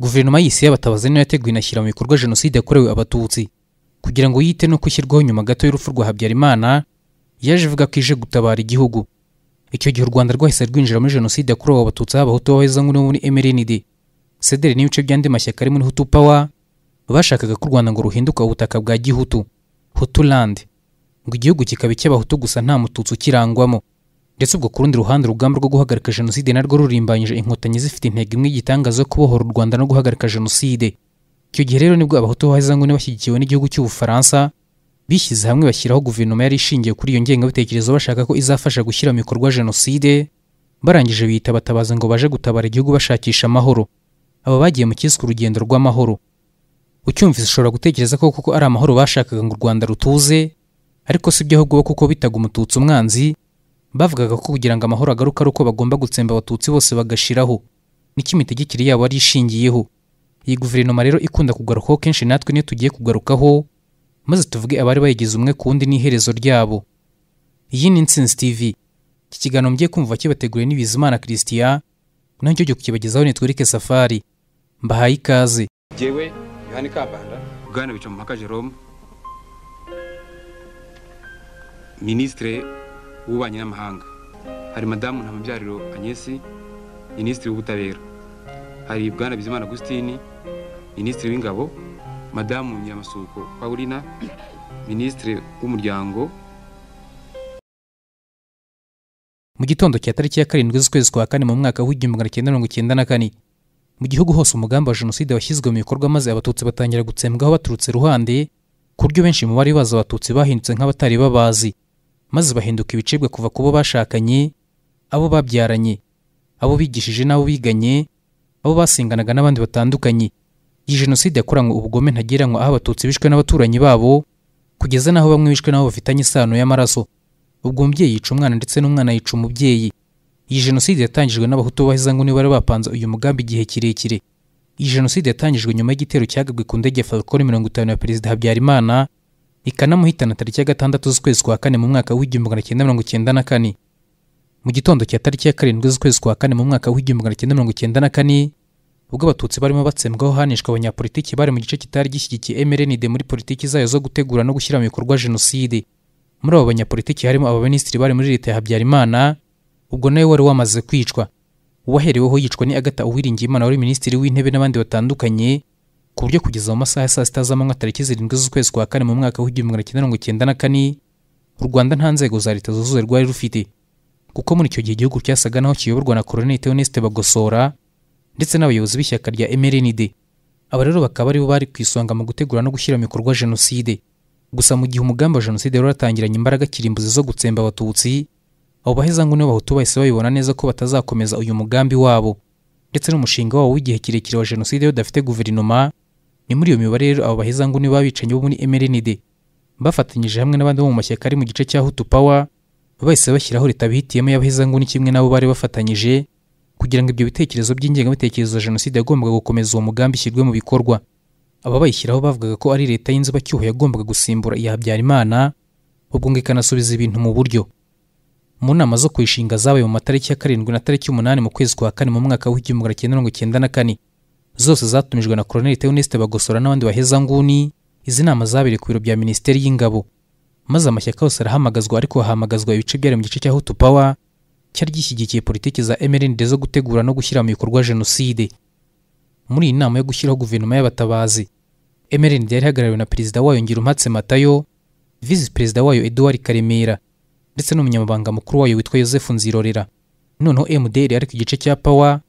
guverinoma y'isi y'abatabazi niyo yateguye inashyira mu bikorwa jenoside yakorewe abatutsi kugira ngo yite no gushyirwaho nyuma gato y'urupfu rwa habyarimana yaje ivuga ko ije gutabara igihugu icyo gihe u rwanda rwahise rwinjira muri jenoside yakorewe abatutsi haba baheza nk'uri muri mrnd sederi n'ibice by'andi mashyaka ari muri hutu pawa bashakaga ko u rwanda ngo ruhinduka ubutaka bwa gihutu hutu landi ngo igihugu kikaba icy'abahutu gusa nta mututsi ukirangwamo ndetse ubwo ku rundi ruhande urugamba rwo guhagarika jenoside narwo rurimbanyije inkotanyi zifite intego imwe y'igitangaza yo kubohora u rwanda no guhagarika jenoside icyo gihe rero nibwo abahutu baheza ngo bashyigikiwe n'igihugu cy'ubufaransa bishyize hamwe bashyiraho guverinoma yari ishingiye kuri iyo ngengabitekerezo bashaka ko izafasha gushyira mu bikorwa jenoside barangije biyita batabaza ngo baje gutabara igihugu bashakisha amahoro aba bagiye mu cyiswe urugendo rw'amahoro ucyumvise ushobora gutekereza ko kuko ari amahoro bashakaga ngo u rwanda rutuze ariko si byo ahubwo kuko bitaga umututsi umwanzi bavugaga ko kugira ngo amahoro agaruke ari uko bagomba gutsemba abatutsi bose bagashiraho nicyo imitegekere yabo yari ishingiyeho iyi guverinoma rero ikunda kugarukaho kenshi natwe niyo tugiye kugarukaho maze tuvuge abari bayigize umwe ku wundi n'iherezo ryabo iyi ni insinzi tv iki kiganiro mgiye kumva kibateguriwe n'ibizimana christian nacyo cyo kukibagezaho nitwereke safari mbahaye ikaze ngewe yohani kabanda bwana bica mu mpaka jerome minisitire w'ububanyi n'amahanga hari madamu ntamabyariro anyesi minisitiri w'ubutabera hari bwana bizimana agusitini minisitiri w'ingabo madamu nyiramasuko paulina minisitiri w'umuryango mu gitondo cya tariki ya karindwi z'ukwezi kwa kane mu mwaka w'igihumbi magana cyenda mirongo icyenda na kane mu gihugu hose umugambi wa jenoside washyizwe mu bikorwa maze abatutsi batangira gutsembwaho baturutse iruhande ku buryo benshi mu bari bazi abatutsi bahindutse nk'abatari babazi maze bahinduka ibicibwa kuva ku bo bashakanye abo babyaranye abo bigishije n'abo biganye abo basenganaga n'abandi batandukanye iyi jenoside yakoranywe ubugome ntagereranywa aho abatutsi bishwe n'abaturanyi babo kugeza n'aho bamwe bishwe n'abo bafitanye isano y'amaraso ubwo umubyeyi yica umwana ndetse n'umwana yica umubyeyi iyi jenoside yatangijwe n'abahutu bahiza ngo niba bari bapanze uyu mugambi igihe kirekire iyi jenoside yatangijwe nyuma y'igitero cyagabwe ku ndege falcon mirongo itanu ya perezida habyarimana ikanamuhitana tariki ya gatandatu z'ukwezi kwa kane mu mwaka w'igihumbi magana cyenda mirongo icyenda na kane mu gitondo cya tariki ya karindwi z'ukwezi kwa kane mu mwaka w'igihumbi magana cyenda mirongo icyenda na kane ubwo abatutsi barimo batsembwaho hanishwa abanyapolitiki bari mu gice kitari gishyigikiye mrnd muri politiki zayo zo gutegura no gushyira mu bikorwa jenoside muri abo banyapolitiki harimo abaminisitiri bari muri leta ya habyarimana ubwo nawe wari wamaze kwicwa uwahereweho yicwa ni agata uwiringiyimana wari minisitiri w'intebe n'abandi batandukanye ku buryo kugeza mu masaha ya saa sita z'amanywa tariki zirindwi z'ukwezi kwa kane mu mwaka w'igihumbi magana cyenda mirongo icyenda na kane u rwanda nta nzego za leta zuzuye rwari rufite kuko muri icyo gihe igihugu cyasaga naho kiyoborwa na koloneli theoneste bagosora ndetse n'abayobozi b'ishyaka rya mrnd aba rero bakaba aribo bari ku isonga mu gutegura no gushyira mu bikorwa jenoside gusa mu gihe umugambi wa jenoside wari watangiranye imbaraga kirimbuzi zo gutsemba abatutsi abo ngo nibo bahutu bahise babibona neza ko batazakomeza uyu mugambi wabo ndetse n'umushinga wabo w'igihe kirekire wa jenoside udafite guverinoma ni muri iyo mibare rero abo bahezangu nibo babicanyi bo muri mrnd bafatanyije hamwe n'abandi bo mu mashyaka ari mu gice cya hutu power bahise bashyiraho leta bihitiyemo y'abahezanguni kimwe nabo bari bafatanyije kugira ngo ibyo bitekerezo by'ingengabitekerezo ya jenoside yagombaga gukomeza uwo mugambi ishyirwe mu bikorwa aba bayishyiraho bavugaga ko ari leta y'inzibacyuho yagombaga gusimbura iya habyarimana ubwo ngo ikanasubiza ibintu mu buryo mu nama zo kuyishinga zabaye mu matariki ya karindwi na tariki umunani mu kwezi kwa kane mu mwaka w'igihumbi magana cyenda mirongo icyenda na kane zose zatumijwe na koroneli Theoneste bagosora n'abandi baheza nguni izi nama zabereye ku biro bya minisiteri y'ingabo maze amashyaka yose arahamagazwa ariko hahamagazwa ibice byari mu gice cya hutu pawa cyari gishyigikiye politiki za mrnd zo gutegura no gushyira mu bikorwa jenoside muri iyi nama yo gushyiraho guverinoma y'abatabazi mrnd yari ihagarariwe na perezida wayo ngirumpatse matayo visi perezida wayo eduard karemera ndetse n'umunyamabanga mukuru wayo witwa yosefu nzirorera noneho mdr ariko igice cya pawa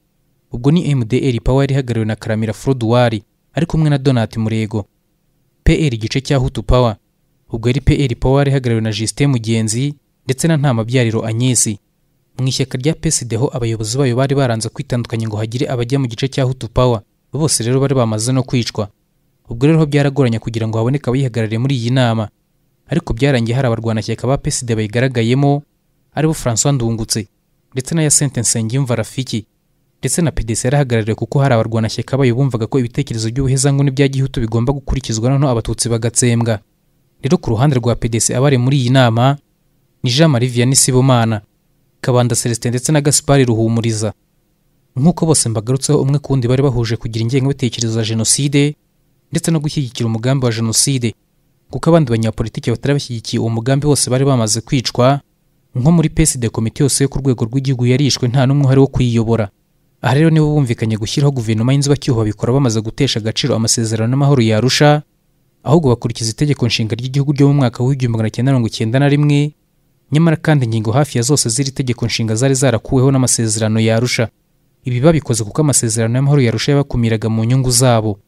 ubwo ni mdr pawa yari ihagarariwe na karamira froduwari ari kumwe na donat murego pr igice cya hutu pawa ubwo yari pr pawa yari ihagarariwe na justin mugenzi ndetse na ntamabyariro agnesi mu ishyaka rya psd abayobozi bayo bari baranze kwitandukanya ngo hagire abajya mu gice cya hutu pawa bose rero bari bamaze no kwicwa ubwo rero byaragoranye kugira ngo haboneke abayihagarariye muri iyi nama ariko byarangiye hari abarwanashyaka ba psd bayigaragayemo aribo francois ndungutse ndetse na yasente nsengimva rafiki ndetse na pdc yarahagarariwe kuko hari abarwanashyaka bayo bumvaga ko ibitekerezo by’ubuheza ngo bya gihutu bigomba gukurikizwa noneho abatutsi bagatsembwa rero ku ruhande rwa pdc abari muri iyi nama ni jean marie vianney sibomana kabanda celestin ndetse na gaspard ruhumuriza nk'uko bose mbagarutseho umwe ku wundi bari bahuje kugira ingengabitekerezo za jenoside ndetse no gushyigikira umugambi wa jenoside kuko abandi banyapolitiki batari bashyigikiye uwo mugambi bose bari bamaze kwicwa nko muri pesi komite yose yo ku rwego rw'igihugu yarishwe nta n'umwe uhari wo kuyiyobora aha rero nibo bumvikanye gushyiraho guverinoma y'inzibacyuho babikora bamaze gutesha agaciro amasezerano n'amahoro yarusha ahubwo bakurikiza itegeko nshinga ry'igihugu ryo mu mwaka w'igihumbi magana cyenda mirongo icyenda na rimwe nyamara kandi ingingo hafi ya zose z'iri tegeko nshinga zari zarakuweho n'amasezerano yarusha ibi babikoze kuko amasezerano y'amahoro yarusha yabakumiraga mu nyungu zabo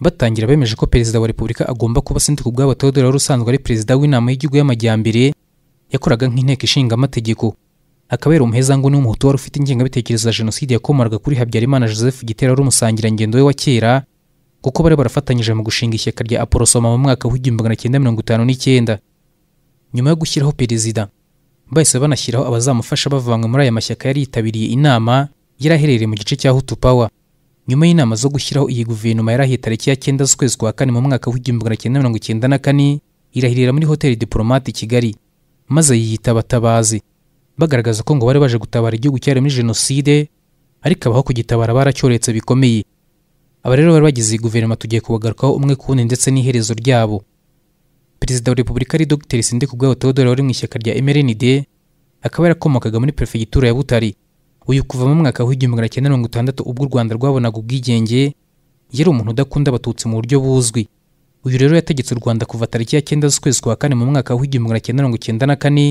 batangira bemeje ko perezida wa repubulika agomba kuba senti ku bwabo teodoro wari usanzwe ari perezida w'inama y'igihugu y'amajyambere yakoraga nk'inteko ishinga amategeko akabera umuheza ngo ni wari ufite ingengabitekerezo ya jenoside yakomoraga kuri habyarimana joseph gitera wari umusangirangendo we wa kera kuko bari barafatanyije mu gushinga ishyaka rya aporosoma mu mwaka w'igihumbi magana cyenda mirongo itanu n'icyenda nyuma yo gushyiraho perezida bahise banashyiraho abazamufasha bavanywe muri aya mashyaka yari yitabiriye inama yari aherereye mu gice cya hutu pawa nyuma y'inama zo gushyiraho iyi guverinoma yari ahiye tariki ya cyenda z'ukwezi kwa kane mu mwaka w'igihumbi magana cyenda mirongo icyenda na kane irahirira muri hoteli diporomate kigali maze yiyita abatabazi bagaragaza ko ngo bari baje gutabara igihugu muri jenoside ariko abaho kugitabara baracyoretse bikomeye aba rero bari bagize guverinoma tugiye kubagarukaho umwe ku wundi ndetse n'iherezo ryabo perezida wa repubulika ari dr sindikubwabo teodoro wari mu ishyaka rya mrnd akaba yarakomokaga muri perefegitura ya Butari uyu kuva mu mwaka w'igihumbi magana cyenda mirongo itandatu ubwo u rwanda rwabonaga ubwigenge yari umuntu udakunda abatutsi mu buryo buzwi uyu rero yategetse u rwanda kuva tariki ya cyenda z'ukwezi kwa kane mu mwaka w'igihumbi magana cyenda mirongo icyenda na kane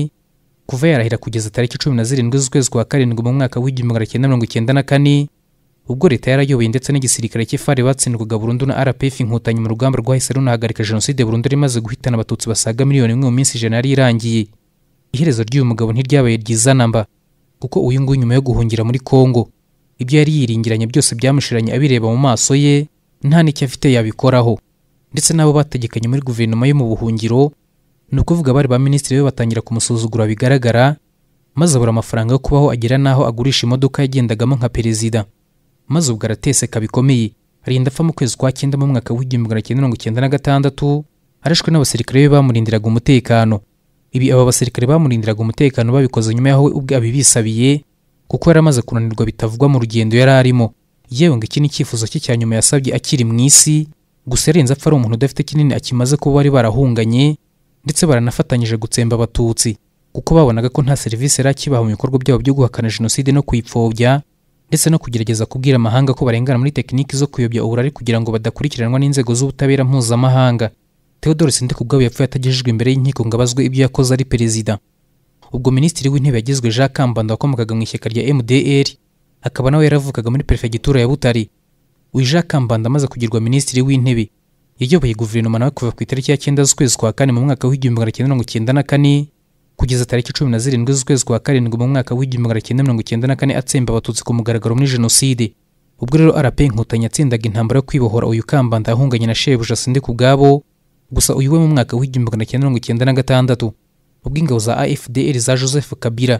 kuva yarahira kugeza tariki cumi na zirindwi z'ukwezi kwa karindwi mu mwaka w'igihumbi magana cyenda mirongo icyenda na kane ubwo leta yarayoboye ndetse n'igisirikare cy'ifari batsindwaga burundu na rpf inkotanyi mu rugamba rwahise runahagarika jenoside burundu rimaze guhitana abatutsi basaga miliyoni imwe mu minsi ijana yari irangiye iherezo ry'uyu mugabo ntiryabaye ryiza namba kuko uyu nguyu nyuma yo guhungira muri Congo ibyo yari yiringiranye byose byamushiranye abireba mu maso ye nta n'icyo afite yabikoraho ndetse n'abo bategekanye muri guverinoma yo mu buhungiro ni ukuvuga bari ba minisitiri we batangira kumusuzugura bigaragara maze abura amafaranga yo kubaho agera n'aho agurisha imodoka yagendagamo nka perezida maze ubwo arateseka bikomeye arinda apfa mu kwezi kwa cyenda mu mwaka w'igihumbi magana cyenda mirongo icyenda na gatandatu arashwe n'abasirikare be bamurindiraga umutekano ibi aba basirikare bamurindiraga umutekano babikoze nyuma yaho we ubwe abibisabiye kuko yari amaze kunanirwa bitavugwa mu rugendo yari arimo yewe ngo iki ni icyifuzo cye cya nyuma yasabye akiri mu isi gusa yarenze apfa ari umuntu udafite kinini akimaze kuba bari barahunganye ndetse baranafatanyije gutsemba abatutsi kuko babonaga ko nta serivisi irakibaha mu bikorwa byabo byo guhakana jenoside no kuyipfobya ndetse no kugerageza kubwira amahanga ko barengana muri tekiniki zo kuyobya uburari kugira ngo badakurikiranwa n'inzego z'ubutabera mpuzamahanga Theodore Sindikubwabo yapfuye atagejejwe imbere y'inkiko ngo abazwe ibyo yakoze ari perezida ubwo minisitiri w'intebe yagizwe Jean Kambanda wakomokaga mu ishyaka rya MDR akaba nawe yaravukaga muri perefegitura ya Butari uyu Jean Kambanda amaze kugirwa minisitiri w'intebe iyoboye guverinoma nawe kuva ku itariki ya cyenda z'ukwezi kwa kane mu mwaka w'igihumbi magana cyenda mirongo cyenda na kane kugeza tariki cumi na zirindwi z'ukwezi kwa karindwi mu mwaka w'igihumbi magana cyenda mirongo cyenda na kane atsemba abatutsi ku mugaragaro muri jenoside ubwo rero arape inkotanyi yatsindaga intambara yo kwibohora uyu kambanda ahunganye na shebuja sinde ku bwabo gusa uyu we mu mwaka w'igihumbi magana cyenda mirongo cyenda na gatandatu ubwo ingabo za afdr za joseph kabila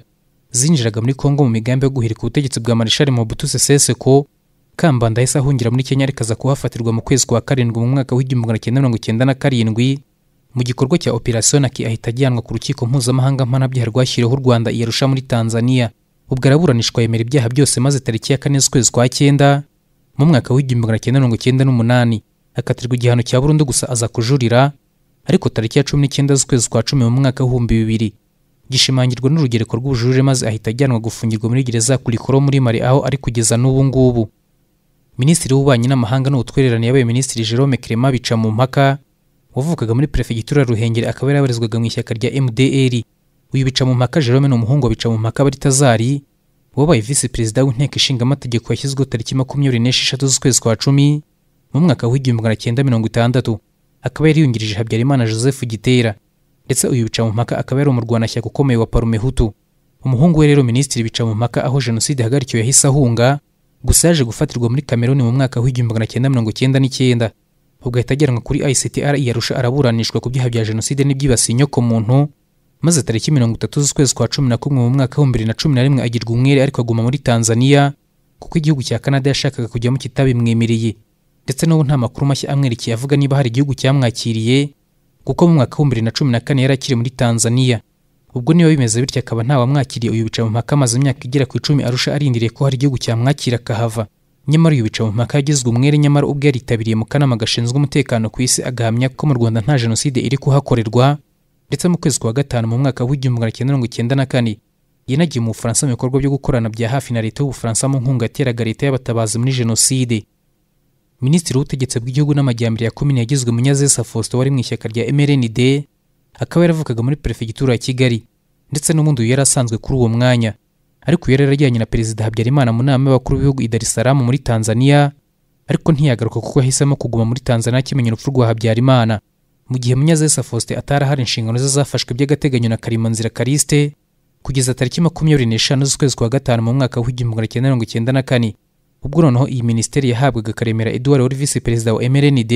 zinjiraga muri congo mu migambi yo guhirika ubutegetsi bwa marishali mobutu seseseko kambanda ahise ahungira muri kenya ariko aza kuhafatirwa mu kwezi kwa karindwi mu mwaka w'igihumbi magana cyenda mirongo icyenda na karindwi mu gikorwa cya operasiyo naki ahita ajyanwa ku rukiko mpuzamahanga mpanabyaha rwashyiriweho u rwanda iyarusha muri tanzania ubwo araburanishwa yemera ibyaha byose maze tariki ya kane z'ukwezi kwa cyenda mu mwaka w'igihumbi magana cyenda mirongo icyenda n'umunani akatirwa igihano cya burundu gusa aza kujurira ariko tariki ya cumi n'icyenda z'ukwezi kwa cumi mu mwaka w'ibihumbi bibiri gishimangirwa n'urugereko rw'ubujurire maze ahita ajyanwa gufungirwa muri gereza ya kurikoro muri mare aho ari kugeza n'ubu ngubu minisitiri w'ububanyi n'amahanga n'ubutwererane yabaye minisitiri jerome kerema bica mu mpaka wavukaga muri perefegitura ruhengeri akaba yarabarizwaga mu ishyaka rya mdr uyu bica mu mpaka jerome ni umuhungu bica mu mpaka baritazari wabaye visi perezida w'inteko ishinga amategeko yashyizweho tariki makumyabiri n'esheshatu z'ukwezi kwa cumi mu mwaka w'igihumbi magana cyenda mirongo itandatu akaba yari yungirije habyarimana joseph gitera ndetse uyu bica mu mpaka akaba yari umurwanashyaka ukomeye wa parumehutu umuhungu we rero minisitiri bica mu mpaka aho jenoside ihagarikiwe yahise ahunga gusa yaje gufatirwa muri Cameroon mu mwaka w'igihumbi magana cyenda mirongo cyenda n'icyenda ubwo ahita ajyanwa kuri ICTR yarusha araburanishwa ku byaha bya jenoside n'ibyibasiye inyoko muntu maze tariki mirongo itatu z'ukwezi kwa cumi na kumwe mu mwaka w'ibihumbi bibiri na cumi na rimwe agirwa umwere ariko aguma muri Tanzania kuko igihugu cya Canada yashakaga kujyamo kitabimwemereye ndetse n'ubu nta makuru mashya amwerekeye avuga niba hari igihugu cyamwakiriye kuko mu mwaka w'ibihumbi bibiri na cumi na kane yari akiri muri Tanzania ubwo niba bimeze bityo akaba nta ntawamwakiriye uyu bica mu mpaka amaze imyaka igera ku icumi arusha arindiriye ko hari igihugu cyamwakira akahava nyamara uyu bica mu mpaka yagizwe umwere nyamara ubwo yaritabiriye mu kanama gashinzwe umutekano ku isi agahamya ko mu rwanda nta jenoside iri kuhakorerwa ndetse mu kwezi kwa gatanu mu mwaka w'igihumbi magana cyenda mirongo icyenda na kane yanagiye mu bufaransa mu bikorwa byo gukorana bya hafi na leta y'ubufaransa mu nkunga yateraga leta y'abatabazi muri jenoside minisitiri w'ubutegetsi bw'igihugu n'amajyambere ya komini yagizwe munyazesa faustin wari mu ishyaka rya mrnd akaba yaravukaga muri perefegitura ya kigali ndetse n'ubundi yari asanzwe kuri uwo mwanya ariko yari yarajyanye na perezida habyarimana mu nama y'abakuru b'ibihugu i darisaramu muri tanzania ariko ntiyagaruka kuko yahisemo kuguma muri tanzania akimenya urupfu rwa habyarimana mu gihe munyazesa faustin atari ahari inshingano ze zafashwe by'agateganyo na karimanzira Kariste kugeza tariki makumyabiri n'eshanu z'ukwezi kwa gatanu mu mwaka w'igihumbi magana cyenda mirongo icyenda na kane ubwo noneho iyi minisiteri yahabwaga karemera eduard wari visi perezida wa mrnd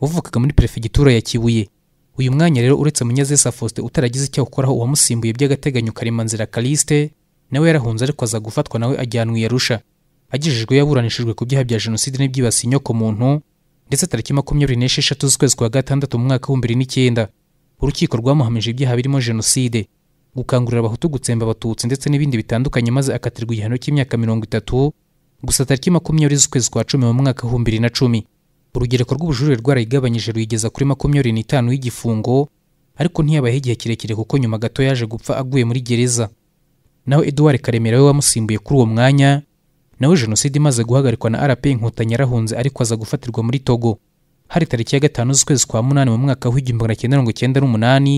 wavukaga muri perefegitura ya kibuye uyu mwanya rero uretse munyazesa faustin utaragize icyo awukoraho uwamusimbuye by'agateganyo karemanzira karisite nawe yarahunze ariko aza gufatwa nawe ajyanwa i yarusha agejejwe yaburanishijwe ku byaha bya jenoside n'ibyibasiye inyoko muntu ndetse tariki makumyabiri n'esheshatu z'ukwezi kwa gatandatu mu mwaka w'ibihumbi bibiri n'icyenda urukiko rwamuhamije ibyaha birimo jenoside gukangurira abahutu gutsemba abatutsi ndetse n'ibindi bitandukanye maze akatirwa igihano cy'imyaka mirongo itatu gusa tariki makumyabiri z'ukwezi kwa cumi mu mwaka w'ibihumbi bibiri na cumi urugereko rw'ubujurire rwarayigabanyije ruyigeza kuri makumyabiri n'itanu y'igifungo ariko ntiyabahe igihe kirekire kuko nyuma gato yaje gupfa aguye muri gereza nawe eduard karemera we wamusimbuye kuri uwo mwanya nawe jenoside imaze guhagarikwa na rp inkotanyi yarahunze ariko aza gufatirwa muri togo hari tariki ya gatanu z'ukwezi kwa munani mu mwaka w'igihumbi magana cyenda mirongo icyenda n'umunani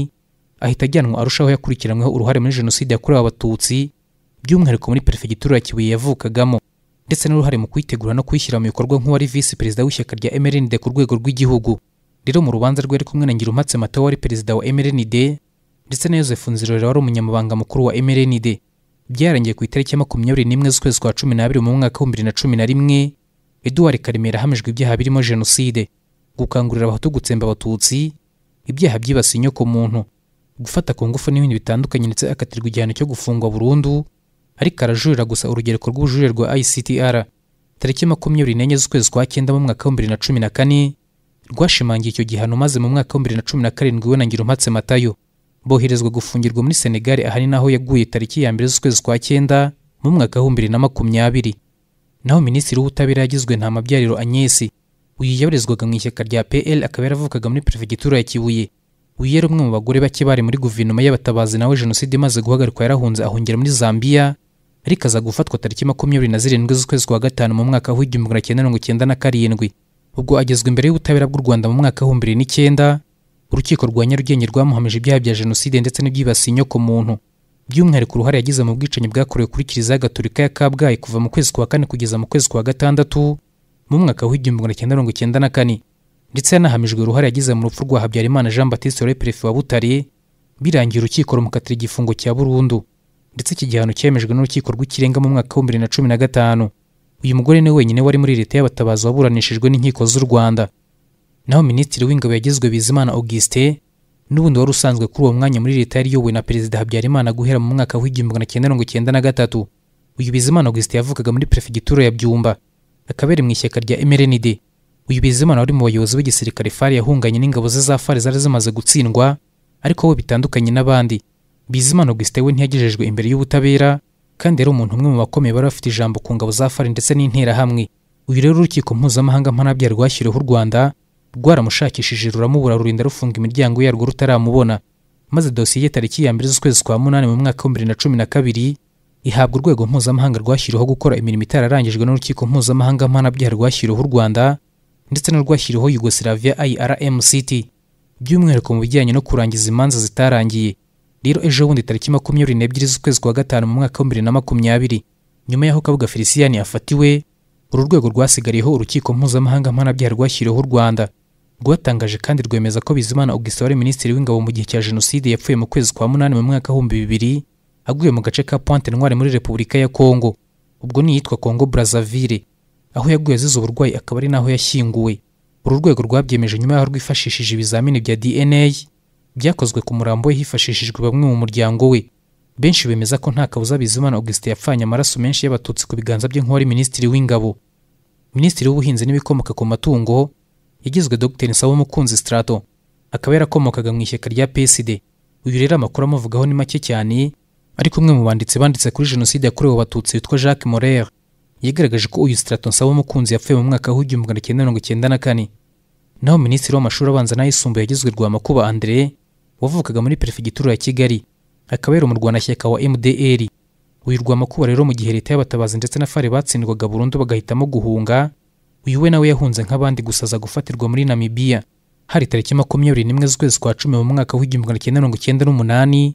ahita ajyanwa arushaho yakurikiranyweho uruhare muri jenoside yakorewe abatutsi by'umwihariko muri perefegitura ya kibuye yavukagamo ndetse n'uruhare mu kuyitegura no kuyishyira mu bikorwa nk'uwari visi perezida w'ishyaka rya mrnd ku rwego rw'igihugu rero mu rubanza rwe ari kumwe na ngirumpatse mateo wari perezida wa mrnd ndetse na joseph nzirorera wari umunyamabanga mukuru wa mrnd byarangiye ku itariki ya makumyabiri n'imwe z'ukwezi kwa cumi n'abiri mu mwaka w'ibihumbi bibiri na cumi na rimwe eduwari karemera ahamijwe ibyaha birimo jenoside gukangurira abahutu gutsemba abatutsi ibyaha byibasiye inyoko muntu gufata ku ngufu n'ibindi bitandukanye ndetse akatirwa igihano cyo gufungwa burundu ariko arajurira gusa urugereko rw'ubujurire rwa ictr tariki makumyabiri n'enye z'ukwezi kwa cyenda mu mwaka w'ibihumbi bibiri na cumi na kane rwashimangiye icyo gihano maze mu mwaka w'ibihumbi bibiri na cumi na karindwi we na ngirumpatse matayo boherezwa gufungirwa muri senegali ahanini aho yaguye tariki ya mbere z'ukwezi kwa cyenda mu mwaka w'ibihumbi bibiri na makumyabiri naho minisitiri w'ubutabera yagizwe nta mabyariro anyesi uyu yabarizwaga mu ishyaka rya pl akaba yaravukaga muri perefegitura ya kibuye uyu yari umwe mu bagore bake bari muri guverinoma y'abatabazi nawe jenoside imaze guhagarikwa yarahunze ahungira muri Zambia. ariko gufatwa tariki makumyabiri na zirindwi z'ukwezi kwa gatanu mu mwaka w'igihumbi magana cyenda mirongo icyenda na karindwi ubwo agezwa imbere y'ubutabera bw'u rwanda mu mwaka w'ibihumbi bibiri n'icyenda urukiko rwa nyarugenge rwamuhamije ibyaha bya jenoside ndetse n'ibyibasiye inyoko muntu by'umwihariko uruhare yagize mu bwicanyi bwakorewe kuri kiliziya gatolika ya kabgayi kuva mu kwezi kwa kane kugeza mu kwezi kwa gatandatu mu mwaka w'igihumbi magana cyenda mirongo icyenda na kane ndetse yanahamijwe uruhare yagize mu rupfu rwa habyarimana jean batiste wari perezida wa butare birangiye urukiko rumukatira igifungo cya burundu ndetse iki gihano cyemejwe n'urukiko rw'ikirenga mu mwaka w'ibihumbi bibiri na cumi na gatanu uyu mugore ni wenyine wari muri leta y'abatabazi waburanishijwe n'inkiko z'u rwanda naho minisitiri w'ingabo yagizwe bizimana augustin n'ubundi wari usanzwe kuri uwo mwanya muri leta yari iyobowe na perezida habyarimana guhera mu mwaka w'igihumbi magana cyenda mirongo icyenda na gatatu uyu bizimana augustin yavukaga muri perefegitura ya byumba akaba yari mu ishyaka rya mrnd uyu bizimana wari mu bayobozi b'igisirikare fari yahunganye n'ingabo ze za fari zari zimaze gutsindwa ariko we bitandukanye n'abandi bizimana augustin we ntiyagejejwe imbere y'ubutabera kandi yari umuntu umwe mu bakomeye bari bafite ijambo ku ngabo za fari ndetse n'interahamwe uyu rero urukiko mpuzamahanga mpanabya rwashyiriweho u rwanda rwaramushakishije ruramubura rurinda rufunga imiryango yarwo rutaramubona maze dosiye ye tariki ya mbere z'ukwezi kwa munani mu mwaka w'ibihumbi bibiri na cumi na kabiri ihabwa urwego mpuzamahanga rwashyiriweho gukora imirimo itararangijwe n'urukiko mpuzamahanga mpanabyaha rwashyiriweho u rwanda ndetse n'urwashyiriweho yugosilavia irmct by'umwihariko mu bijyanye no kurangiza imanza zitarangiye rero ejo bundi tariki makumyabiri n'ebyiri z'ukwezi kwa gatanu mu mwaka w'ibiri na makumyabiri nyuma y'aho kabuga felicien yafatiwe uru rwego rwasigariyeho urukiko mpuzamahanga mpanabyaha rwashyiriweho u rwanda rwatangaje kandi rwemeza ko bizimana augustin wari minisitiri w'ingabo mu gihe cya jenoside yapfuye mu kwezi kwa munani mu mwaka w'ibihumbi bibiri aguye mu gace ka pointe ntwari muri repubulika ya kongo ubwo ni iyitwa kongo brazaville aho yaguye azize uburwayi akaba ari naho yashyinguwe uru rwego rwabyemeje nyuma y'aho rwifashishije ibizamini bya dna byakozwe ku murambo we hifashishijwe bamwe mu muryango we benshi bemeza ko nta kabuza bizimana augustin yapfanye amaraso menshi y'abatutsi ku biganza bye nk'uwari minisitiri w'ingabo minisitiri w'ubuhinzi n'ibikomoka ku matungo yagizwe dr nsabo mukunzi strato akaba yarakomokaga mu ishyaka rya psd uyu rero amakuru amuvugaho ni make cyane ariko umwe mu banditsi banditse kuri jenoside yakorewe abatutsi witwa jacques morer yigaragaje ko uyu strato nsabo mukunzi yapfuye mu mwaka w'igihumbi magana cyenda mirongo icyenda na kane naho minisitiri w'amashuri abanza n'ayisumbuye yagizwe rwamakuba andre wavukaga muri perefegitura ya kigali akaba yari umurwanashyaka wa mdr uyu rwamakuba rero mu gihe leta y'abatabazi ndetse na fare batsindwaga burundu bagahitamo guhunga uyu we nawe yahunze nk'abandi gusaza gufatirwa muri Namibia hari tariki makumyabiri n'imwe z'ukwezi kwa cumi mu mwaka w'igihumbi magana cyenda mirongo icyenda n'umunani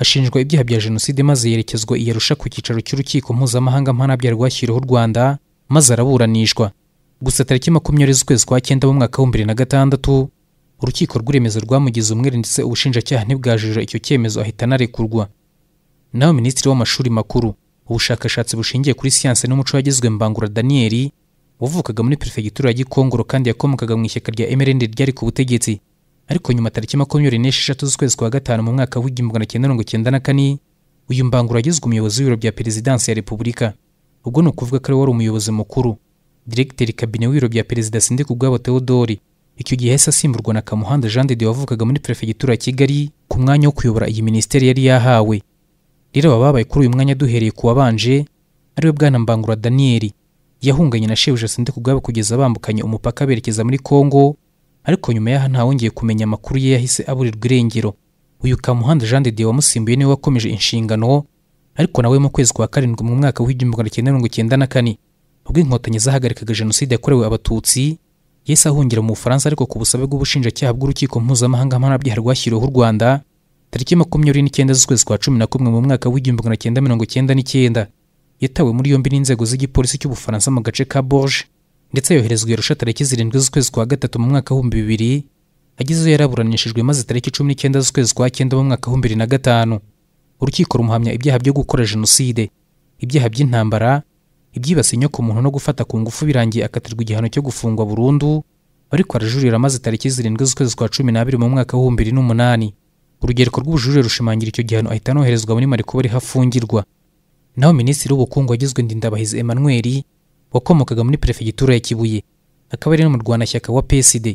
ashinjwa ibyaha bya jenoside maze yerekezwa i yarusha ku cyicaro cy'urukiko mpuzamahanga mpanabya rwashyiriweho u rwanda maze araburanishwa gusa tariki makumyabiri z'ukwezi kwa cyenda mu mwaka w'ibihumbi bibiri na gatandatu urukiko rw'uremezo rwamugize umwere ndetse ubushinjacyaha ntibwajije icyo cyemezo ahita anarekurwa nawe minisitiri w'amashuri makuru ubushakashatsi bushingiye kuri siyanse n'umuco wagizwe mbangura daniyeli wavukaga muri perefegitura ya gikongoro kandi yakomokaga mu ishyaka rya emerende ryari ku butegetsi ariko nyuma tariki makumyabiri n'esheshatu z'ukwezi kwa gatanu mu mwaka w'igihumbi magana cyenda mirongo cyenda na kane uyu mbangura agizwe umuyobozi w'ibiro bya perezidansi ya repubulika ubwo ni ukuvuga ko ari wari umuyobozi mukuru diregiteri kabine w'ibiro bya perezida sindikubwabo teodori icyo gihe yahise asimburwa na kamuhanda jean de dieu wavukaga muri perefegitura ya kigali ku mwanya wo kuyobora iyi minisiteri yari yahawe rero aba babaye kuri uyu mwanya duhereye ku wabanje ariwe bwana mbangura daniyeli yahunganye na shebuja sende kugaba kugeza bambukanye umupaka berekeza muri congo ariko nyuma y'aha ntawongeye kumenya amakuru ye yahise aburirwa irengero uyu kamuhanda jean de dieu wamusimbuye niwe wakomeje inshingano ariko nawe mu kwezi kwa karindwi mu mwaka w'igihumbi magana cyenda mirongo icyenda na kane ubwo inkotanyi zahagarikaga jenoside yakorewe abatutsi yahise ahungira mu bufaransa ariko ku busabe bw'ubushinjacyaha bw'urukiko mpuzamahanga mpanabyaha rwashyiriweho u rwanda tariki makumyabiri n'icyenda z'ukwezi kwa cumi na kumwe mu mwaka w'igihumbi magana cyenda mirongo icyenda n'icyenda yatawe muri yombi n'inzego z'igipolisi cy'ubufaransa mu gace ka borge ndetse yoherezwa irusha tariki zirindwi z'ukwezi kwa gatatu mu mwaka w'ibihumbi bibiri agezeyo yaraburanishijwe maze tariki cumi n'icyenda z'ukwezi kwa cyenda mu mwaka w'ibihumbi bibiri na gatanu urukiko rumuhamya ibyaha byo gukora jenoside ibyaha by'intambara ibyibasiye inyoko muntu no gufata ku ngufu birangiye akatirwa igihano cyo gufungwa burundu ariko arajurira maze tariki zirindwi z'ukwezi kwa cumi n'abiri mu mwaka w'ibihumbi bibiri n'umunani urugereko rw'ubujurire rushimangira icyo gihano ahita anoherezwa muri marikubari hafungirwa naho minisitiri w'ubukungu wagizwe ndindabahizi emmanuel wakomokaga muri perefegitura ya kibuye akaba ari n'umurwanashyaka wa psd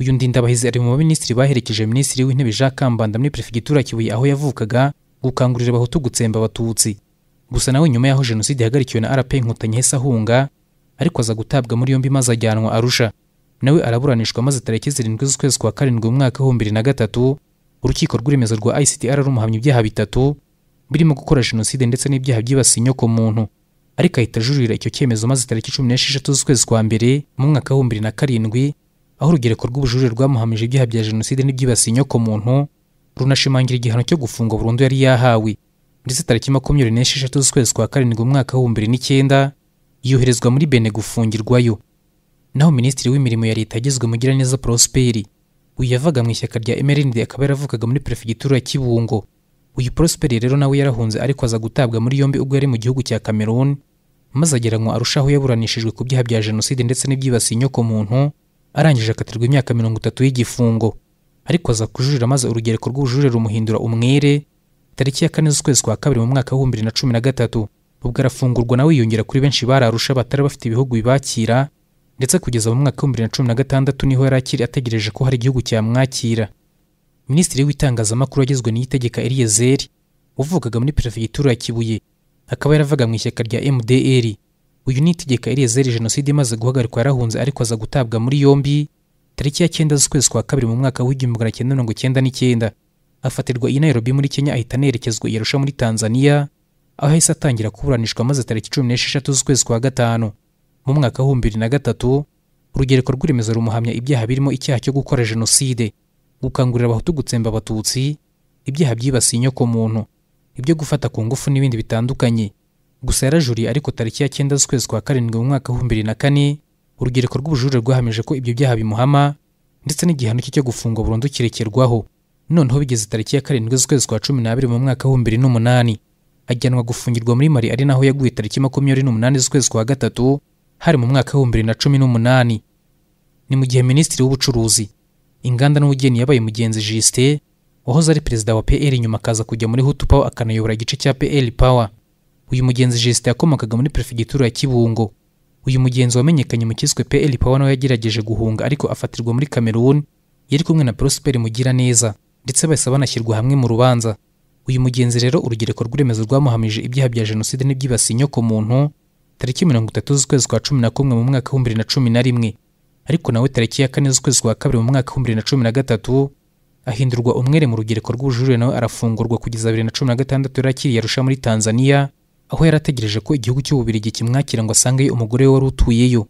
uyu ndindabahizi ari mu baminisitiri baherekeje minisitiri w'intebe jean kambanda muri perefegitura ya kibuye aho yavukaga gukangurira abahutu gutsemba abatutsi gusa nawe nyuma y'aho jenoside yahagarikiwe na rp inkotanyi hese ahunga ariko aza gutabwa muri yombi maze ajyanwa arusha nawe araburanishwa maze tariki zirindwi z'ukwezi kwa karindwi umwaka mwaka w'ibihumbi bibiri na gatatu urukiko rw'iremezo rwa ictr rumuhamya ibyaha bitatu birimo gukora jenoside ndetse n'ibyaha byibasiye inyoko muntu ariko ahita ajurira icyo cyemezo maze tariki cumi n'esheshatu z'ukwezi kwa mbere mu mwaka w'ibihumbi bibiri na karindwi aho urugereko rw'ubujurire rwamuhamije ibyaha bya jenoside n'ibyibasiye inyoko muntu runashimangira igihano cyo gufungwa burundu yari yahawe ndetse tariki makumyabiri n'esheshatu z'ukwezi kwa karindwi umwaka w'ibihumbi bibiri n'icyenda yoherezwa muri bene gufungirwayo naho minisitiri w'imirimo ya leta yagizwe mugiraneza prosperi uyu yavaga mu ishyaka rya emerinde akaba yaravukaga muri perefegitura ya kibungo uyu prosperi rero nawe yarahunze ariko aza gutabwa muri yombi ubwo yari mu gihugu cya cameroon maze ngo arushaho yaburanishijwe ku byaha bya jenoside ndetse n'ibyibasiye inyokomuntu arangije akatirwa imyaka mirongo itatu y'igifungo ariko aza kujurira maze urugereko rw'ubujurire rumuhindura umwere tariki ya kane z'ukwezi kwa kabiri mu mwaka w'ibihumbi bibiri na cumi na gatatu ubwo arafungurwa nawe yiyongera kuri benshi bararusha batari bafite ibihugu bibakira ndetse kugeza mu mwaka w'ibihumbi bibiri na cumi na gatandatu niho yari akiri ategereje ko hari igihugu cyamwakira minisitiri w'itangazamakuru wagizwe n’itegeka Eliyezeri wavugaga muri perefegitura ya kibuye akaba yaravuga mu ishyaka rya mdr uyu ni itegeka Eliyezeri jenoside imaze guhagarikwa yarahunze ariko aza gutabwa muri yombi tariki ya cyenda z'ukwezi kwa kabiri mu mwaka w'igihumbi magana cyenda mirongo cyenda n'icyenda afatirwa i nairobi muri kenya ahita anerekezwa i yarusha muri tanzania aho ahise atangira kuburanishwa maze tariki cumi n'esheshatu z'ukwezi kwa gatanu mu mwaka w'ibihumbi bibiri na gatatu urugereko rw'iremezo rumuhamya ibyaha birimo icyaha cyo gukora jenoside gukangurira abahutu gutsemba abatutsi ibyaha byibasiye inyokomuntu ibyo gufata ku ngufu n'ibindi bitandukanye gusa yarajuriye ariko tariki ya cyenda z'ukwezi kwa karindwi mu mwaka w'ibihumbi bibiri na kane urubyiruko rw'ubujurire rwahamije ko ibyo byaha bimuhama ndetse n'igihano cye cyo gufungwa burundu kirekerwaho noneho bigeze tariki ya karindwi z'ukwezi kwa cumi n'abiri mu mwaka w'ibihumbi bibiri n'umunani ajyanwa gufungirwa muri mari ari naho yaguye tariki makumyabiri n'umunani z'ukwezi kwa gatatu hari mu mwaka w'ibihumbi bibiri na cumi n'umunani ni mu gihe minisitiri w'ubucuruzi inganda n'ubugeni yabaye mugenzi jisite wahoze ari perezida wa pl nyuma akaza kujya muri hutu pawa akanayobora igice cya pl pawa uyu mugenzi jisite yakomokaga muri perefegitura ya kibungo uyu mugenzi wamenyekanye mu cyiswe pl pawa nawe yagerageje guhunga ariko afatirwa muri kameruni yari kumwe na prosperi mugiraneza ndetse bahise banashyirwa hamwe mu rubanza uyu mugenzi rero urugereko rw'iremezo rwamuhamije ibyaha bya jenoside n'ibyibasiye inyoko muntu tariki mirongo itatu z'ukwezi kwa cumi na kumwe mu mwaka w'ibihumbi bibiri na cumi na rimwe ariko nawe tariki ya kane z'ukwezi kwa kabiri mu mwaka w'ibihumbi bibiri na cumi na gatatu ahindurwa umwere mu rugereko rw'ubujurire nawe arafungurwa kugeza bibiri na cumi na gatandatu yari akiriye arusha muri tanzania aho yari ategereje ko igihugu cy'ububirigi kimwakira ngo asange umugore we wari utuyeyo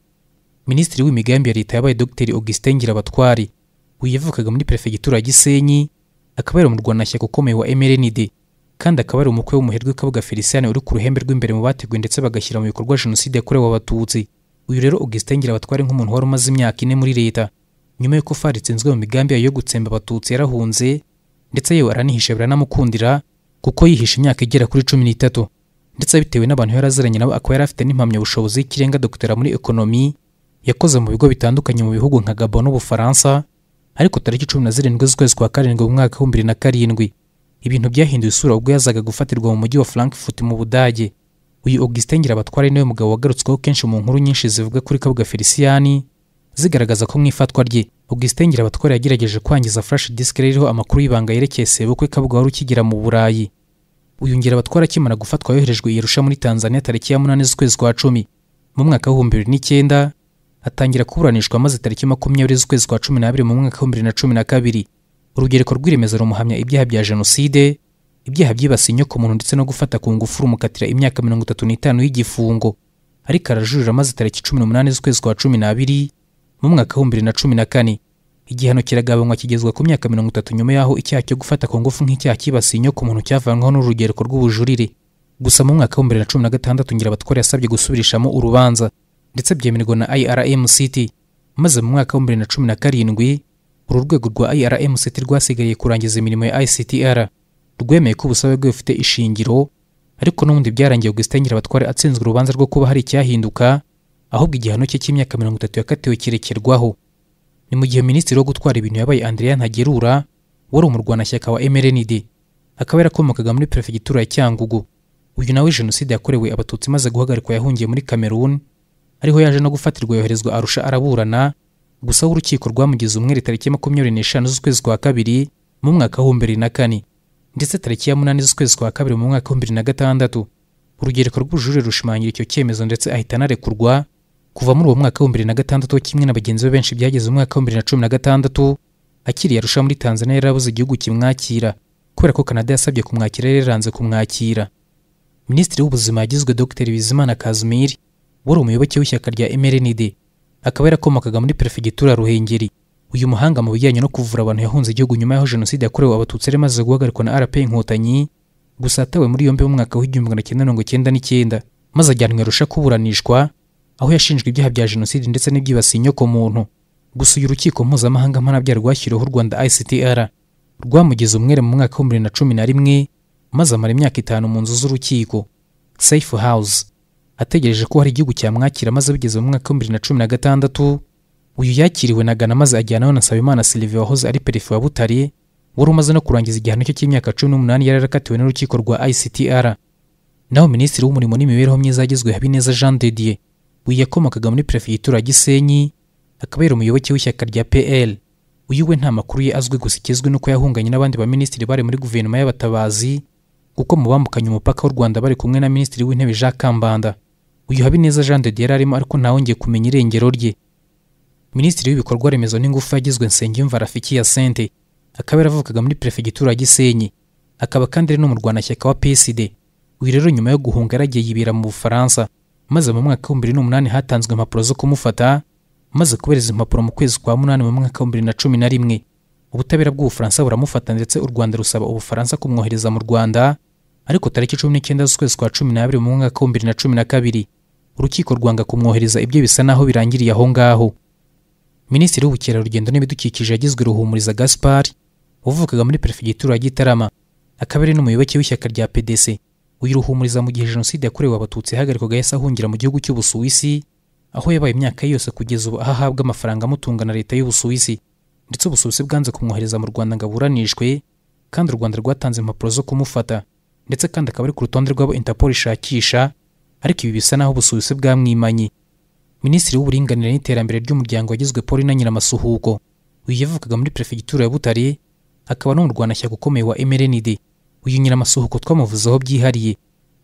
minisitiri w'imigambi ya leta yabaye dr augustin ngirabatwari uyu yavukaga muri perefegitura ya gisenyi akaba ari umurwanashyaka ukomeye wa mrnd kandi akaba ari umukwe w'umuherwe kabuga felicien uri ku ruhembe rw'imbere mu bateguye ndetse bagashyira mu bikorwa jenoside yakorewe abatutsi uyu rero augustin abatware nk'umuntu wari umaze imyaka ine muri leta nyuma y'uko far mu migambi yayo yo gutsemba abatutsi yarahunze ndetse yewe aranihisha biranamukundira kuko yihishe imyaka igera kuri cumi n'itatu ndetse bitewe n'abantu yari nabo akaba yari afite n'impamyabushobozi y'ikirenga dogitera muri ekonomi yakoze mu bigo bitandukanye mu bihugu nka gabo n'ubufaransa ariko tariki cumi na zirindwi z'ukwezi kwa karindwi mu mwaka w'ibihumbi na karindwi ibintu byahinduye isura ubwo yazaga gufatirwa mu mujyi wa frankfurt mu budage uyu augustin ngirabatware niwe mugabo wagarutsweho kenshi mu nkuru nyinshi zivuga kuri kabuga feliciyani zigaragaza ko mu ifatwa rye augustin ngirabatware yagerageje kwangiza flash disk ririho amakuru y'ibanga yerekeye sebukwe kabuga wari ukigera mu burayi uyu ngirabatware akimara gufatwa yoherejwe i muri tanzania tariki ya munani z'ukwezi kwa cumi mu mwaka w'ibihumbi bibiri n'icyenda atangira kuburanishwa maze tariki makumyabiri z'ukwezi kwa cumi n'abiri mu mwaka w'ibihumbi bibiri na cumi na kabiri urugereko rw'iremeza rumuhamya ibyaha bya jenoside ibyaha byibasiye inyokomuntu ndetse no gufata ku ngufu rumukatira imyaka mirongo itatu n'itanu y'igifungo ariko arajurira maze tariki cumi n'umunani z'ukwezi kwa cumi n'abiri mu mwaka w'ibihumbi bibiri na cumi na kane igihano kiragabanywa kigezwa ku myaka mirongo itatu nyuma y'aho icyaha cyo gufata ku ngufu nk'icyaha cyibasiye inyokomuntu cyavanwaho n'urugereko rw'ubujurire gusa mu mwaka w'ibihumbi bibiri na cumi na gatandatu ngirabatwara yasabye gusubirishamo urubanza ndetse byemerwa na irmct maze mu mwaka w'ibihumbi bibiri na cumi na karindwi uru rwego rwa irmct rwasigaye kurangiza imirimo ya ictr rwemeye ko ubusabe bwe bufite ishingiro ariko n'ubundi byarangiye gusitengera abatware atsinzwe urubanza rwo kuba hari icyahinduka ahubwo igihano cye cy'imyaka mirongo itatu yakatiwe kirekerwaho ni mu gihe minisitiri wo gutwara ibintu yabaye andrea ntagerura wari umurwanashyaka wa mrnd akaba yarakomokaga muri perefegitura ya cyangugu uyu nawe jenoside yakorewe abatutsi maze guhagarikwa yahungiye muri cameroon ariho yaje no gufatirwa yoherezwa arusha araburana gusa aho urukiko rwamugize umwere tariki makumyabiri n'eshanu z'ukwezi kwa kabiri mu mwaka w'ibihumbi bibiri na kane ndetse tariki ya munani z'ukwezi kwa kabiri mu mwaka w'ibihumbi bibiri na gatandatu urugereko rw'ubujurire rushimangira icyo cyemezo ndetse ahita anarekurwa kuva muri uwo mwaka w'ibihumbi bibiri na gatandatu kimwe na bagenzi be benshi byageze mu mwaka w'ibihumbi bibiri na cumi na gatandatu akiriye arusha muri tanzania yarabuze igihugu kimwakira kubera ko kanada yasabye kumwakira yari yaranze kumwakira minisitiri w'ubuzima yagizwe dr bizimana kazimiri wari umuyoboke w'ishyaka rya mrnd akaba yarakomokaga muri perefegitura ruhengeri uyu muhanga mu bijyanye no kuvura abantu yahunze igihugu nyuma y'aho jenoside yakorewe abatutsi yari imaze guhagarikwa na rp inkotanyi gusa atawe muri yombi mu mwaka w'igihumbi magana cyenda mirongo icyenda n'icyenda maze ajyanwa arusha kuburanishwa aho yashinjwe ibyaha bya jenoside ndetse n'ibyibasiye inyokomuntu gusa uyu rukiko mpuzamahanga mpanabyaha rwashyiriweho u rwanda ictr rwamugize umwere mu mwaka w'ibihumbi bibiri na cumi na rimwe maze amara imyaka itanu mu nzu z'urukiko safe house ategereje ko hari igihugu cyamwakira maze bigeze mu mwaka w'ibihumbi bibiri na cumi na gatandatu uyu yakiriwe na gana maze ajyanaho na nsabimana silive wahoze ari perife wa butare wari umaze no kurangiza igihano cyo cy'imyaka cumi n'umunani yari yarakatiwe n'urukiko rwa ictr naho minisitiri w'umurimo n'imibereho myiza yagizwe habineza jean dedier uyu yakomokaga muri perefegitura ya gisenyi akabera umuyoboke w'ishyaka rya pl uyu we nta makuru ye azwi gusa ikizwi nuko yahunganye n'abandi baminisitiri bari muri guverinoma y'abatabazi kuko mu bambukanye umupaka w'u rwanda bari kumwe na minisitiri w'intebe jean kambanda uyu habineza jean de dieu arimo ariko ntawongeye kumenya irengero rye minisitiri w'ibikorwa remezo n'ingufu yagizwe nsengiyumva rafiki ya sente akaba yaravukaga muri perefegitura ya gisenyi akaba kandi ari n'umurwanashyaka wa psd uyu rero nyuma yo guhunga yaragiye yibera mu bufaransa maze mu mwaka w'ibihumbi bibiri n'umunani hatanzwe impapuro zo kumufata maze kubereza impapuro mu kwezi kwa munani mu mwaka w'ibihumbi bibiri na cumi na rimwe ubutabera bw'ubufaransa buramufata ndetse u rwanda rusaba ubufaransa kumwohereza mu rwanda ariko tariki cumi n'icyenda z'ukwezi kwa cumi n'abiri mu mwaka wa bibiri na cumi na kabiri urukiko rwanga kumwohereza ibyo bisa n'aho birangiriye aho ngaho minisitiri w'ubukerarugendo n'ibidukikije yagizwe ruhumuriza gaspard wavukaga muri perefegitura ya gitarama akaba ari n'umuyoboke w'ishyaka rya pdc uyu ruhumuriza mu gihe jenoside yakorewe abatutsi yahagarikwaga yahise ahungira mu gihugu cy'ubusuwisi aho yabaye imyaka yose kugeza ubu aho ahabwa amafaranga amutunga na leta y'ubusuwisi ndetse ubusuwisi bwanze kumwohereza mu rwanda ngo aburanishwe kandi u rwanda rwatanze impapuro zo kumufata ndetse kandi akaba ari ku rutonde rw'abo interpol ishakisha ariko ibi bisa n'aho ubusuwisi bwamwimanyi minisitiri w'uburinganire n'iterambere ry'umuryango wagizwe paul na nyiramasuhuko uyu yavukaga muri perefegitura ya butare akaba n'umurwanashyaka ukomeye wa mrnd uyu nyiramasuhuko twamuvuzeho byihariye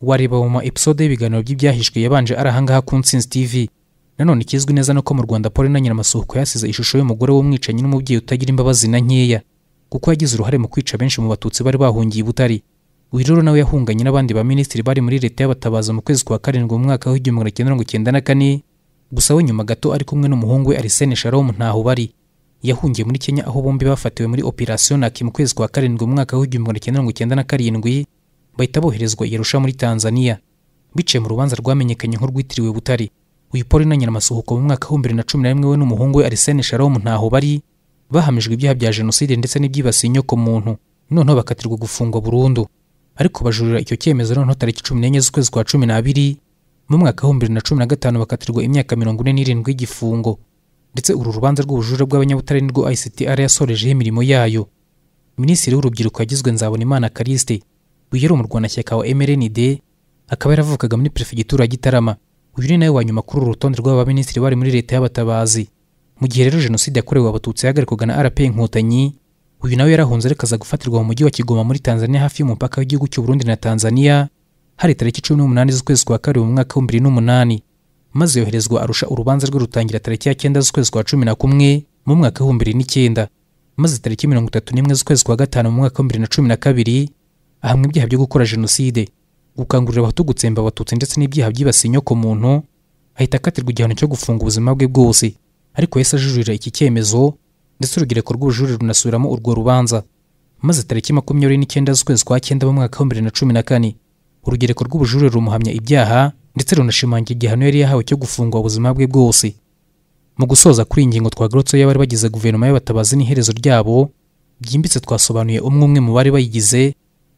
wareba mu ma episode y'ibiganiro by'ibyahishwe yabanje ari ahangaha ku nsinzi tv nanone ikizwi neza nuko mu rwanda paul na nyiramasuhuko yasize ishusho y'umugore w'umwicanyi n'umubyeyi utagira imbabazi na nkeya kuko yagize uruhare mu kwica benshi mu batutsi bari bahungiye i butare Wiruru nawe yahunganye n'abandi baminisitiri bari muri leta y'abatabaza mu kwezi kwa karindwi mu mwaka w'igihumbi magana cyenda mirongo icyenda na kane gusa we nyuma gato ari kumwe n'umuhungu we Arsene Sharom ntaho bari yahungiye muri Kenya aho bombi bafatiwe muri operation Naki mu kwezi kwa karindwi mu mwaka w'igihumbi magana cyenda mirongo icyenda na karindwi bahita boherezwa i Arusha muri Tanzania biciye mu rubanza rwamenyekanye nk'urwitiriwe Butare uyu Paulina Nyiramasuhuko mu mwaka w'ibihumbi bibiri na cumi na rimwe we n'umuhungu we Arsene Sharom ntaho bari bahamijwe ibyaha bya jenoside ndetse n'ibyibasiye inyoko muntu noneho bakatirwa gufungwa burundu ariko bajurira icyo cyemezo noneho tariki cumi n'enye z'ukwezi kwa cumi n'abiri mu mwaka w'ibihumbi bibiri na cumi na gatanu bakatirwa imyaka mirongo ine n'irindwi y'igifungo ndetse uru rubanza rw'ubujurire bw'abanyabutare nirwo ICTR yasorejeho imirimo yayo minisitiri w'urubyiruko yagizwe Nzabonimana Callixte uyu yari umurwanashyaka wa MRND akaba yaravukaga muri perefegitura ya Gitarama uyu ni nawe wa nyuma kuri uru rutonde rw'abaminisitiri bari muri leta y'abatabazi mu gihe rero jenoside yakorewe abatutsi yahagarikwaga na RP Inkotanyi uyu nawe yarahunze ariko gufatirwa mu mujyi wa kigoma muri tanzania hafi y'umupaka w'igihugu cy'u Burundi na tanzania hari tariki cumi n'umunani z'ukwezi kwa kabiri mu mwaka w'ibihumbi n'umunani maze yoherezwa arusha urubanza rwe rutangira tariki ya cyenda z'ukwezi kwa cumi na kumwe mu mwaka w'ibihumbi bibiri n'icyenda maze tariki mirongo itatu n'imwe z'ukwezi kwa gatanu mu mwaka w'ibihumbi bibiri na cumi na kabiri ahamwa ibyaha byo gukora jenoside gukangurira abahutu gutsemba abatutsi ndetse n'ibyaha byibasiye inyokomuntu ahita akatirwa igihano cyo gufunga ubuzima bwe bwose ariko yahise ajurira iki cyemezo ndetse urubyiruko rw'ubujurire runasubiramo urwo rubanza maze tariki makumyabiri n'icyenda z'ukwezi kwa cyenda mu mwaka w'ibihumbi na cumi na kane urubyiruko rw'ubujurire rumuhamya ibyaha ndetse runashimangira igihano yari yahawe cyo gufungwa ubuzima bwe bwose mu gusoza kuri iyi ngingo twagarutseho y'abari bagize guverinoma y'abatabazi n'iherezo ryabo byimbitse twasobanuye umwe umwe mu bari bayigize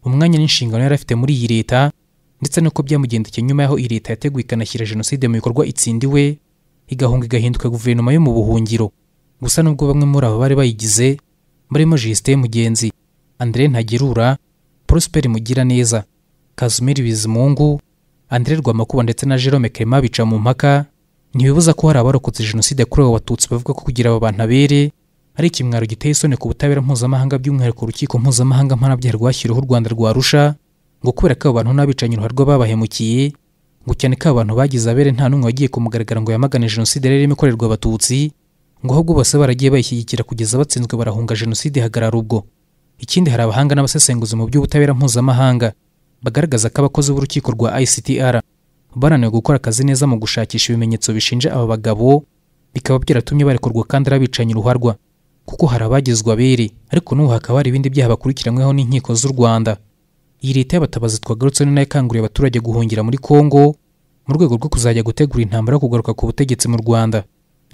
umwanya n'inshingano yari afite muri iyi leta ndetse n'uko byamugendekeye nyuma y'aho iyi leta yateguye ikanashyira jenoside mu bikorwa itsindiwe igahunga igahinduka guverinoma yo mu buhungiro gusa nubwo bamwe muri abo bari bayigize barimo Justin Mugenzi Andre Ntagirura Prosper Mugiraneza Kazimiri Bizimungu Andre Rwamakuba ndetse na Jerome Clement bica mu mpaka ntibibuza ko hari abarokotse jenoside yakorewe abatutsi bavuga ko kugira abo bantu abere ari ikimwaro giteye isoni ku butabera mpuzamahanga by'umwihariko urukiko mpuzamahanga mpanabyaha rwashyiriweho u rwanda rwarusha ngo kubera ko abo bantu n'abicanyi uruharwa babahemukiye ngo cyane ko abantu bagize abere nta n'umwe wagiye kumugaragara ngo yamagane jenoside rero irimo ikorerwa abatutsi ngo ahubwo bose baragiye bayishyigikira kugeza batsinzwe barahunga jenoside ihagarara ubwo ikindi hari abahanga n'abasesenguzi mu by'ubutabera mpuzamahanga bagaragaza ko abakozi b'urukiko rwa ICTR bananiwe gukora akazi neza mu gushakisha ibimenyetso bishinja aba bagabo bikaba byaratumye barekurwa kandi ari abicanyi kuko hari abagizwe abere ariko n'ubu hakaba hari ibindi byaha bakurikiranyweho n'inkiko z'u Rwanda iyi leta y'abatabazi twagarutse ni nayo ikanguriye abaturage guhungira muri Congo mu rwego rwo kuzajya gutegura intambara yo kugaruka ku butegetsi mu Rwanda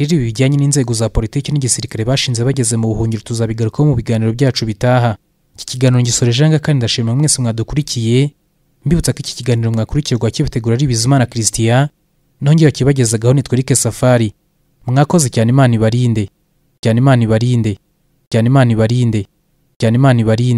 riri bijyanye n'inzego za politiki n'igisirikare bashinze bageze mu buhungiro tuzabigarukaho mu biganiro byacu bitaha iki kiganiro gisoreje aha kandi ndashimira mwese mwadukurikiye mbibutsa ko iki kiganiro mwakurikiye rwakibategura ari bizimana christian nongera kibagezagaho ni twerike safari mwakoze cyane imana ibarinde cyane imana ibarinde cyane imana ibarinde cyane imana ibarinde